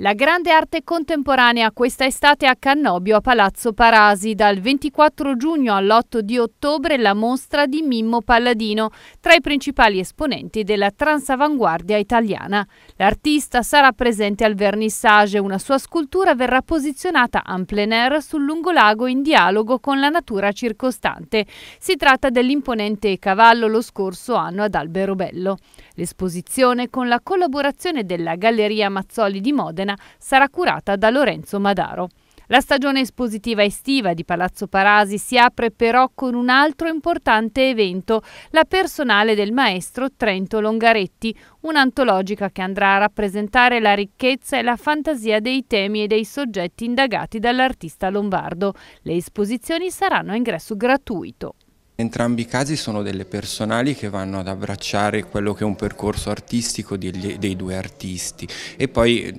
La grande arte contemporanea questa estate a Cannobio a Palazzo Parasi. Dal 24 giugno all'8 di ottobre la mostra di Mimmo Palladino, tra i principali esponenti della transavanguardia italiana. L'artista sarà presente al vernissage. Una sua scultura verrà posizionata en plein air sul lungolago in dialogo con la natura circostante. Si tratta dell'imponente cavallo lo scorso anno ad Albero Bello. L'esposizione, con la collaborazione della Galleria Mazzoli di Modena, Modena sarà curata da Lorenzo Madaro. La stagione espositiva estiva di Palazzo Parasi si apre però con un altro importante evento, la personale del maestro Trento Longaretti, un'antologica che andrà a rappresentare la ricchezza e la fantasia dei temi e dei soggetti indagati dall'artista lombardo. Le esposizioni saranno a ingresso gratuito. Entrambi i casi sono delle personali che vanno ad abbracciare quello che è un percorso artistico dei due artisti e poi eh,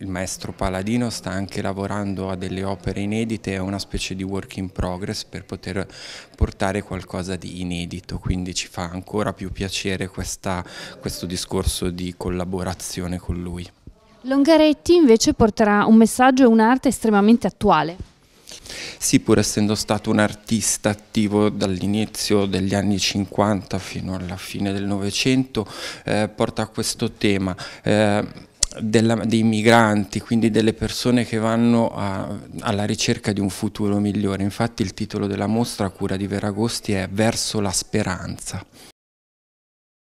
il maestro Paladino sta anche lavorando a delle opere inedite, è una specie di work in progress per poter portare qualcosa di inedito, quindi ci fa ancora più piacere questa, questo discorso di collaborazione con lui. Longaretti invece porterà un messaggio e un'arte estremamente attuale. Sì, pur essendo stato un artista attivo dall'inizio degli anni 50 fino alla fine del Novecento, eh, porta a questo tema. Eh, della, dei migranti, quindi delle persone che vanno a, alla ricerca di un futuro migliore. Infatti il titolo della mostra a cura di Veragosti è Verso la speranza.